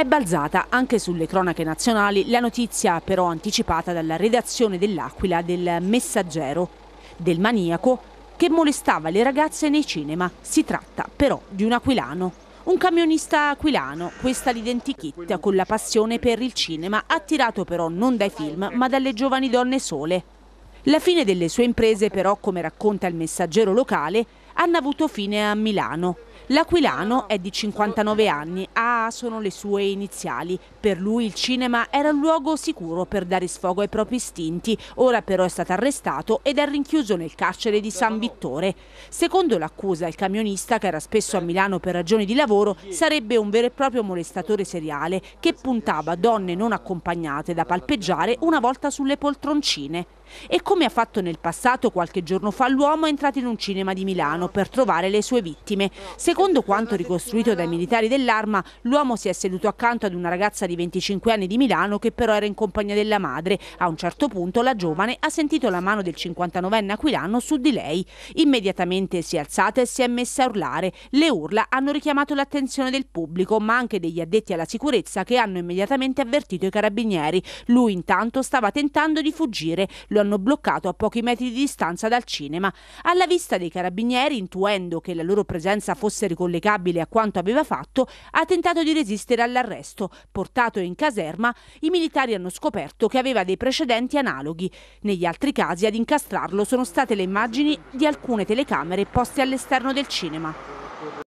È balzata anche sulle cronache nazionali la notizia però anticipata dalla redazione dell'Aquila del Messaggero, del maniaco che molestava le ragazze nei cinema. Si tratta però di un aquilano. Un camionista aquilano, questa l'identikit con la passione per il cinema, attirato però non dai film ma dalle giovani donne sole. La fine delle sue imprese però, come racconta il messaggero locale, hanno avuto fine a Milano, L'Aquilano è di 59 anni, A ah, sono le sue iniziali. Per lui il cinema era un luogo sicuro per dare sfogo ai propri istinti, ora però è stato arrestato ed è rinchiuso nel carcere di San Vittore. Secondo l'accusa, il camionista, che era spesso a Milano per ragioni di lavoro, sarebbe un vero e proprio molestatore seriale che puntava donne non accompagnate da palpeggiare una volta sulle poltroncine. E come ha fatto nel passato, qualche giorno fa l'uomo è entrato in un cinema di Milano per trovare le sue vittime. Secondo Secondo quanto ricostruito dai militari dell'arma, l'uomo si è seduto accanto ad una ragazza di 25 anni di Milano che però era in compagnia della madre. A un certo punto la giovane ha sentito la mano del 59enne aquilano su di lei. Immediatamente si è alzata e si è messa a urlare. Le urla hanno richiamato l'attenzione del pubblico, ma anche degli addetti alla sicurezza che hanno immediatamente avvertito i carabinieri. Lui intanto stava tentando di fuggire. Lo hanno bloccato a pochi metri di distanza dal cinema. Alla vista dei carabinieri, intuendo che la loro presenza fosse ricollegabile a quanto aveva fatto, ha tentato di resistere all'arresto. Portato in caserma, i militari hanno scoperto che aveva dei precedenti analoghi. Negli altri casi ad incastrarlo sono state le immagini di alcune telecamere poste all'esterno del cinema.